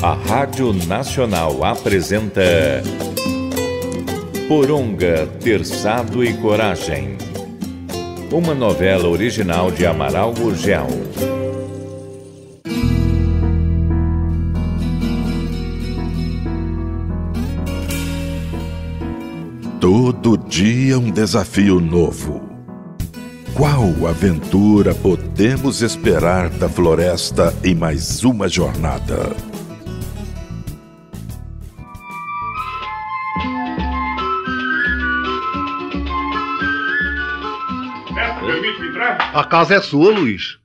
A Rádio Nacional apresenta Poronga, Terçado e Coragem. Uma novela original de Amaral Gurgel. Todo dia um desafio novo qual aventura podemos esperar da floresta em mais uma jornada? permito entrar? A casa é sua, Luiz.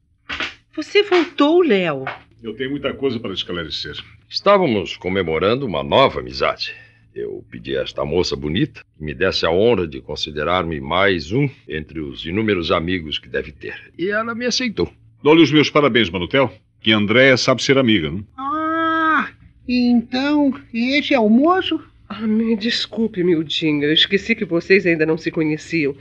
Você voltou, Léo. Eu tenho muita coisa para esclarecer. Estávamos comemorando uma nova amizade. Eu pedi a esta moça bonita que me desse a honra de considerar-me mais um entre os inúmeros amigos que deve ter. E ela me aceitou. Dou-lhe os meus parabéns, Manutel, que Andréia sabe ser amiga, não? Ah, então esse é o moço? Ah, me desculpe, Mildinho Eu esqueci que vocês ainda não se conheciam.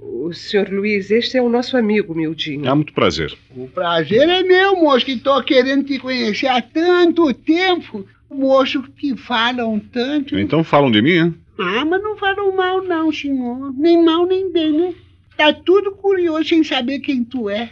O senhor Luiz, este é o nosso amigo, Mildinho. é muito prazer. O prazer é meu, moço, que estou querendo te conhecer há tanto tempo. Moço que falam tanto. Então falam de mim, hein? Ah, mas não falam mal, não, senhor. Nem mal, nem bem, né? Tá tudo curioso em saber quem tu é.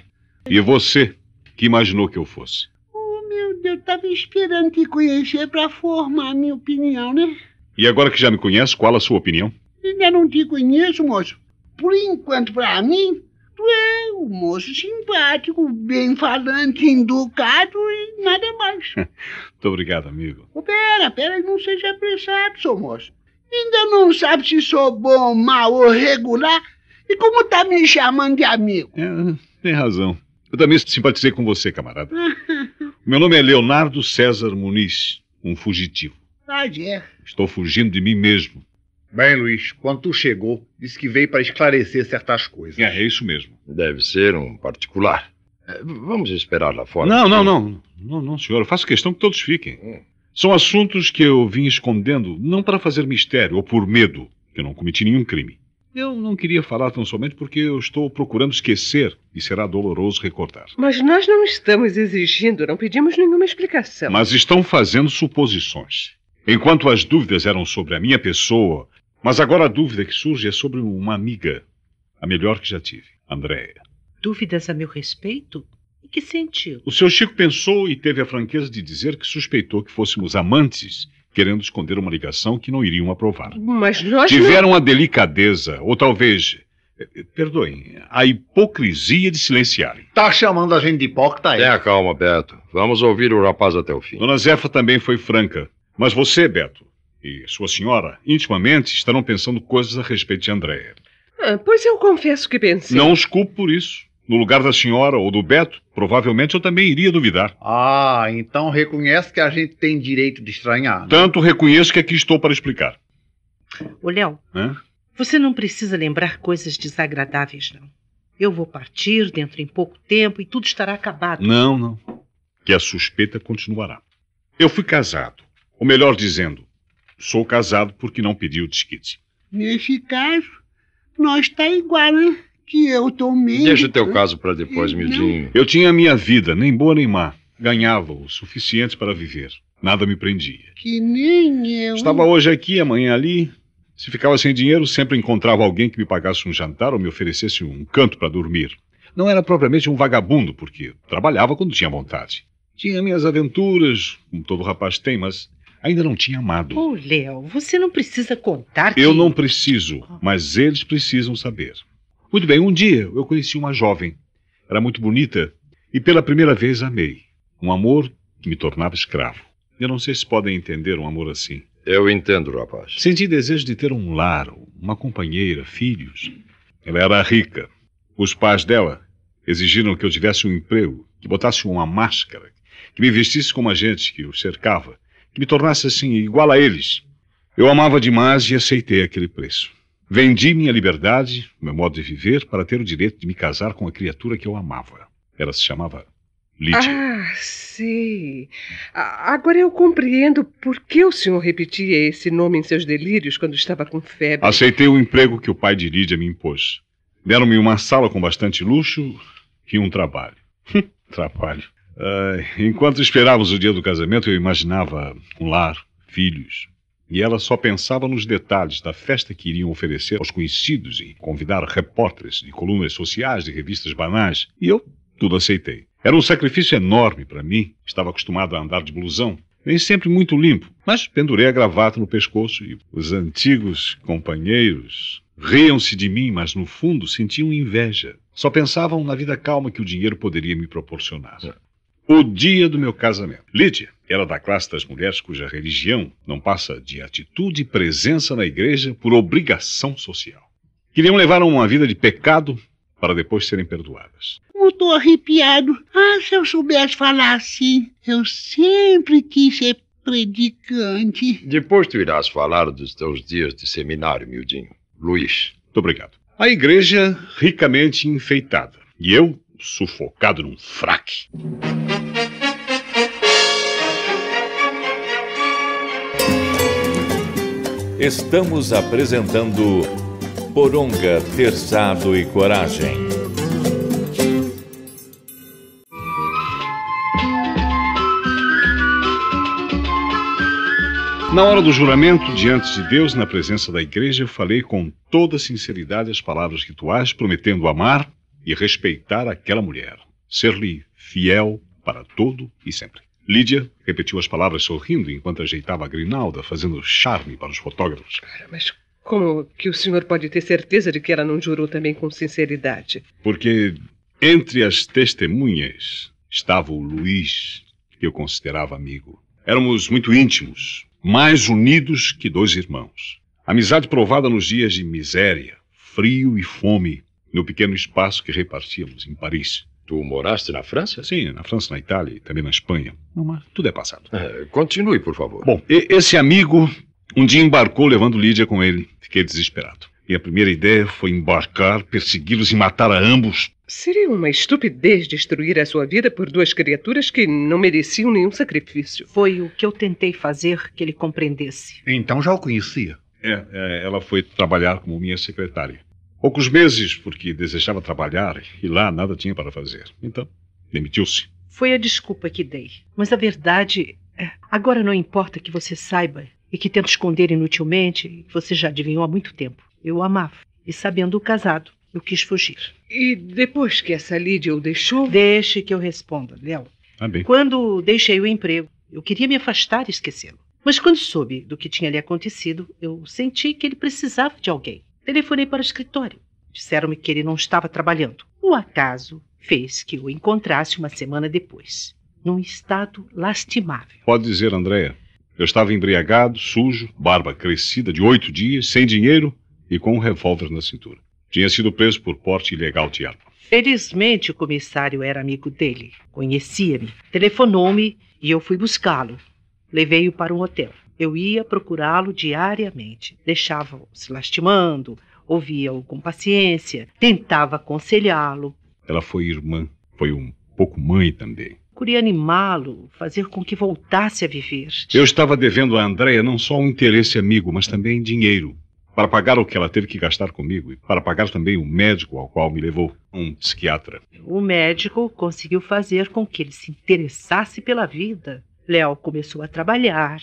E você, que imaginou que eu fosse? Oh, meu Deus, tava esperando te conhecer para formar minha opinião, né? E agora que já me conhece, qual a sua opinião? Ainda não te conheço, moço. Por enquanto, para mim, tu é um moço simpático, bem falante, educado e nada mais. Muito obrigado, amigo. Oh, pera, pera, não seja apressado, seu moço. Ainda não sabe se sou bom, mau ou regular. E como tá me chamando de amigo? É, tem razão. Eu também simpatizei com você, camarada. o meu nome é Leonardo César Muniz, um fugitivo. Verdade, é. Estou fugindo de mim mesmo. Bem, Luiz, quando tu chegou, disse que veio para esclarecer certas coisas. É, é isso mesmo. Deve ser um particular. É, vamos esperar lá fora. Não, não, não. Não, não, senhor. Eu faço questão que todos fiquem. Hum. São assuntos que eu vim escondendo não para fazer mistério ou por medo, que eu não cometi nenhum crime. Eu não queria falar tão somente porque eu estou procurando esquecer e será doloroso recordar. Mas nós não estamos exigindo, não pedimos nenhuma explicação. Mas estão fazendo suposições. Enquanto as dúvidas eram sobre a minha pessoa, mas agora a dúvida que surge é sobre uma amiga, a melhor que já tive, Andréia. Dúvidas a meu respeito? O que sentiu? O seu Chico pensou e teve a franqueza de dizer que suspeitou que fôssemos amantes, querendo esconder uma ligação que não iriam aprovar. Mas nós tiveram não... a delicadeza, ou talvez eh, eh, Perdoem, a hipocrisia de silenciarem. Tá chamando a gente de hipócrita aí? Tenha calma, Beto. Vamos ouvir o rapaz até o fim. Dona Zefa também foi franca. Mas você, Beto, e sua senhora, intimamente, estarão pensando coisas a respeito de Andréia. Ah, pois eu confesso que pensei. Não os culpo por isso. No lugar da senhora ou do Beto, provavelmente eu também iria duvidar. Ah, então reconhece que a gente tem direito de estranhar. Né? Tanto reconheço que aqui estou para explicar. Ô, Léo, Hã? você não precisa lembrar coisas desagradáveis, não. Eu vou partir dentro em pouco tempo e tudo estará acabado. Não, não. Que a suspeita continuará. Eu fui casado ou melhor dizendo, sou casado porque não pedi o desquite. Nesse caso, nós está igual, né? Que eu mesmo. Deixa o teu caso para depois, Mildinho. Eu tinha a minha vida, nem boa nem má. Ganhava o suficiente para viver. Nada me prendia. Que nem eu. Estava hoje aqui, amanhã ali. Se ficava sem dinheiro, sempre encontrava alguém que me pagasse um jantar ou me oferecesse um canto para dormir. Não era propriamente um vagabundo, porque trabalhava quando tinha vontade. Tinha minhas aventuras, como todo rapaz tem, mas ainda não tinha amado. Ô, oh, Léo, você não precisa contar que... Eu não preciso, mas eles precisam saber. Muito bem, um dia eu conheci uma jovem. Era muito bonita e pela primeira vez amei. Um amor que me tornava escravo. Eu não sei se podem entender um amor assim. Eu entendo, rapaz. Senti desejo de ter um lar, uma companheira, filhos. Ela era rica. Os pais dela exigiram que eu tivesse um emprego, que botasse uma máscara, que me vestisse como a gente que o cercava, que me tornasse assim, igual a eles. Eu amava demais e aceitei aquele preço. Vendi minha liberdade, meu modo de viver, para ter o direito de me casar com a criatura que eu amava. Ela se chamava Lídia. Ah, sei. Agora eu compreendo por que o senhor repetia esse nome em seus delírios quando estava com febre. Aceitei o emprego que o pai de Lídia me impôs. Deram-me uma sala com bastante luxo e um trabalho. trabalho. Uh, enquanto esperávamos o dia do casamento, eu imaginava um lar, filhos. E ela só pensava nos detalhes da festa que iriam oferecer aos conhecidos e convidar repórteres de colunas sociais, de revistas banais. E eu tudo aceitei. Era um sacrifício enorme para mim. Estava acostumado a andar de blusão, nem sempre muito limpo, mas pendurei a gravata no pescoço e os antigos companheiros riam-se de mim, mas no fundo sentiam inveja. Só pensavam na vida calma que o dinheiro poderia me proporcionar. É o dia do meu casamento. Lídia era da classe das mulheres cuja religião não passa de atitude e presença na igreja por obrigação social. Queriam levar uma vida de pecado para depois serem perdoadas. Eu tô arrepiado. Ah, se eu soubesse falar assim, eu sempre quis ser predicante. Depois tu irás falar dos teus dias de seminário, miudinho. Luiz. Muito obrigado. A igreja ricamente enfeitada e eu sufocado num fraque. estamos apresentando Poronga, Terçado e Coragem. Na hora do juramento diante de Deus, na presença da igreja, falei com toda sinceridade as palavras rituais, prometendo amar e respeitar aquela mulher, ser-lhe fiel para todo e sempre. Lídia repetiu as palavras sorrindo enquanto ajeitava a grinalda, fazendo charme para os fotógrafos. Cara, mas como que o senhor pode ter certeza de que ela não jurou também com sinceridade? Porque entre as testemunhas estava o Luiz, que eu considerava amigo. Éramos muito íntimos, mais unidos que dois irmãos. Amizade provada nos dias de miséria, frio e fome, no pequeno espaço que repartíamos em Paris. Tu moraste na França? Sim, na França, na Itália e também na Espanha. mas tudo é passado. É, continue, por favor. Bom, esse amigo um dia embarcou levando Lídia com ele. Fiquei desesperado. Minha primeira ideia foi embarcar, persegui-los e matar a ambos. Seria uma estupidez destruir a sua vida por duas criaturas que não mereciam nenhum sacrifício. Foi o que eu tentei fazer que ele compreendesse. Então já o conhecia. É, é ela foi trabalhar como minha secretária. Poucos meses, porque desejava trabalhar e lá nada tinha para fazer. Então, demitiu-se. Foi a desculpa que dei. Mas a verdade. É, agora não importa que você saiba e que tento esconder inutilmente, você já adivinhou há muito tempo. Eu o amava. E sabendo o casado, eu quis fugir. E depois que essa Lídia o deixou? Deixe que eu responda, Léo. Ah, bem. Quando deixei o emprego, eu queria me afastar e esquecê-lo. Mas quando soube do que tinha lhe acontecido, eu senti que ele precisava de alguém. Telefonei para o escritório. Disseram-me que ele não estava trabalhando. O acaso fez que o encontrasse uma semana depois, num estado lastimável. Pode dizer, Andréa. Eu estava embriagado, sujo, barba crescida de oito dias, sem dinheiro e com um revólver na cintura. Tinha sido preso por porte ilegal de arma. Felizmente, o comissário era amigo dele. Conhecia-me. Telefonou-me e eu fui buscá-lo. Levei-o para um hotel. Eu ia procurá-lo diariamente. Deixava-o se lastimando, ouvia-o com paciência, tentava aconselhá-lo. Ela foi irmã, foi um pouco mãe também. Queria animá-lo, fazer com que voltasse a viver. Eu estava devendo a Andréia não só um interesse amigo, mas também dinheiro. Para pagar o que ela teve que gastar comigo e para pagar também o médico ao qual me levou, um psiquiatra. O médico conseguiu fazer com que ele se interessasse pela vida. Léo começou a trabalhar,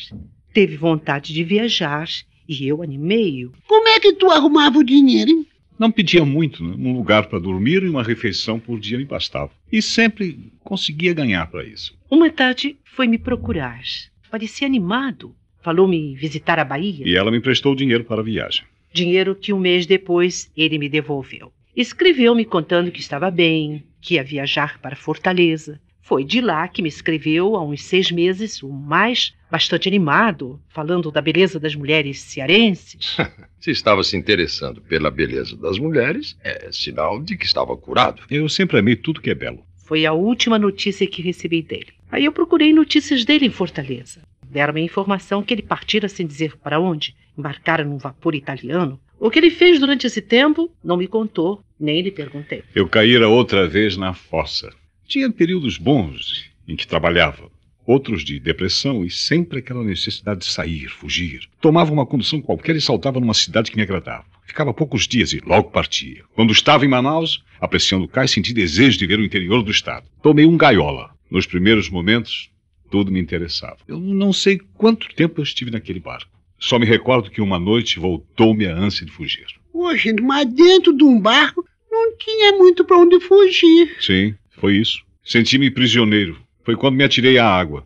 teve vontade de viajar e eu animei-o. Como é que tu arrumava o dinheiro, hein? Não pedia muito, né? um lugar para dormir e uma refeição por dia me bastava. E sempre conseguia ganhar para isso. Uma tarde foi me procurar. Parecia animado. Falou-me visitar a Bahia. E ela me emprestou dinheiro para a viagem. Dinheiro que um mês depois ele me devolveu. Escreveu-me contando que estava bem, que ia viajar para Fortaleza, foi de lá que me escreveu, há uns seis meses, o mais bastante animado, falando da beleza das mulheres cearenses. se estava se interessando pela beleza das mulheres, é sinal de que estava curado. Eu sempre amei tudo que é belo. Foi a última notícia que recebi dele. Aí eu procurei notícias dele em Fortaleza. Deram-me a informação que ele partira sem dizer para onde, embarcara num vapor italiano. O que ele fez durante esse tempo, não me contou, nem lhe perguntei. Eu caíra outra vez na fossa. Tinha períodos bons em que trabalhava, outros de depressão e sempre aquela necessidade de sair, fugir. Tomava uma condução qualquer e saltava numa cidade que me agradava. Ficava poucos dias e logo partia. Quando estava em Manaus, apreciando o cais, senti desejo de ver o interior do estado. Tomei um gaiola. Nos primeiros momentos, tudo me interessava. Eu não sei quanto tempo eu estive naquele barco. Só me recordo que uma noite voltou-me a ânsia de fugir. Ô, gente, mas dentro de um barco não tinha muito para onde fugir. Sim, foi isso. Senti-me prisioneiro. Foi quando me atirei à água.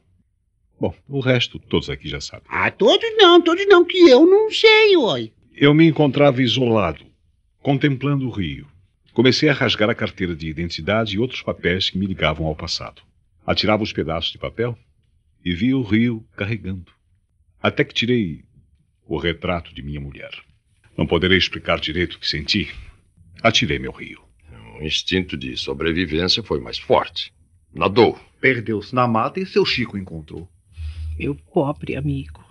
Bom, o resto todos aqui já sabem. Ah, todos não, todos não, que eu não sei, oi. Eu me encontrava isolado, contemplando o rio. Comecei a rasgar a carteira de identidade e outros papéis que me ligavam ao passado. Atirava os pedaços de papel e via o rio carregando. Até que tirei o retrato de minha mulher. Não poderei explicar direito o que senti. Atirei meu rio o instinto de sobrevivência foi mais forte. Nadou. Perdeu-se na mata e seu Chico encontrou. Meu pobre amigo.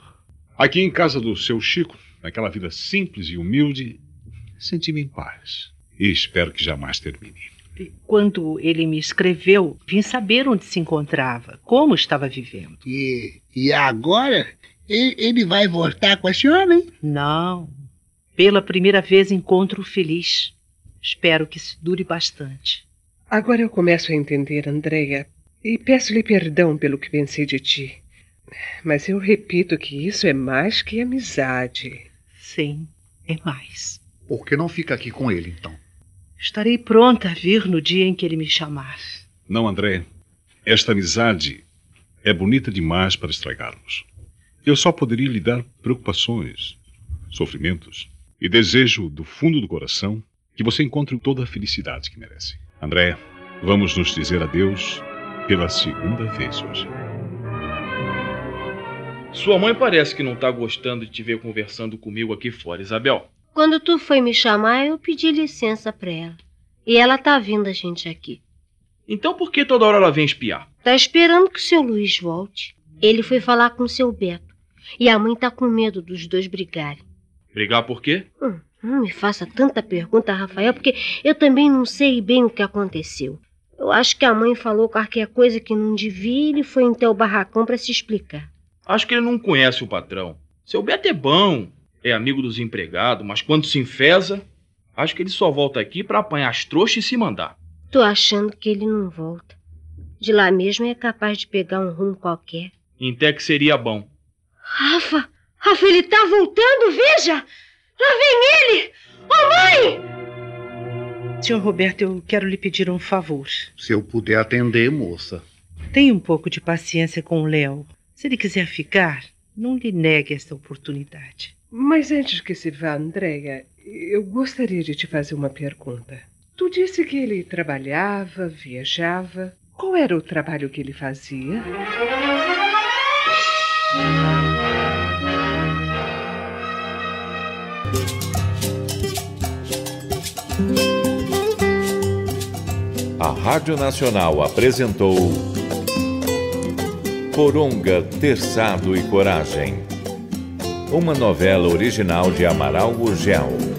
Aqui em casa do seu Chico, naquela vida simples e humilde, senti-me em paz. E espero que jamais termine. Quando ele me escreveu, vim saber onde se encontrava, como estava vivendo. E, e agora? Ele, vai voltar com a senhora, hein? Não. Pela primeira vez encontro o feliz. Espero que isso dure bastante. Agora eu começo a entender, Andreia, e peço-lhe perdão pelo que pensei de ti. Mas eu repito que isso é mais que amizade. Sim, é mais. Por que não fica aqui com ele, então? Estarei pronta a vir no dia em que ele me chamar. Não, André. Esta amizade é bonita demais para estragarmos. Eu só poderia lhe dar preocupações, sofrimentos, e desejo do fundo do coração que você encontre toda a felicidade que merece. André, vamos nos dizer adeus pela segunda vez hoje. Sua mãe parece que não está gostando de te ver conversando comigo aqui fora, Isabel. Quando tu foi me chamar, eu pedi licença para ela. E ela tá vindo a gente aqui. Então por que toda hora ela vem espiar? Tá esperando que o seu Luiz volte. Ele foi falar com o seu Beto. E a mãe tá com medo dos dois brigarem. Brigar por quê? Hum, não ah, me faça tanta pergunta, Rafael, porque eu também não sei bem o que aconteceu. Eu acho que a mãe falou qualquer coisa que não devia e ele foi até o barracão para se explicar. Acho que ele não conhece o patrão. Seu Beto é bom, é amigo dos empregados, mas quando se enfesa, acho que ele só volta aqui para apanhar as trouxas e se mandar. Tô achando que ele não volta. De lá mesmo é capaz de pegar um rumo qualquer. Até que seria bom. Rafa! Rafa, ele tá voltando, veja! Lá vem ele! Oh, mãe! Senhor Roberto, eu quero lhe pedir um favor. Se eu puder atender, moça. Tenha um pouco de paciência com o Léo. Se ele quiser ficar, não lhe negue esta oportunidade. Mas antes que se vá, Andréia, eu gostaria de te fazer uma pergunta. Tu disse que ele trabalhava, viajava. Qual era o trabalho que ele fazia? A Rádio Nacional apresentou Coronga, Terçado e Coragem. Uma novela original de Amaral Gurgel.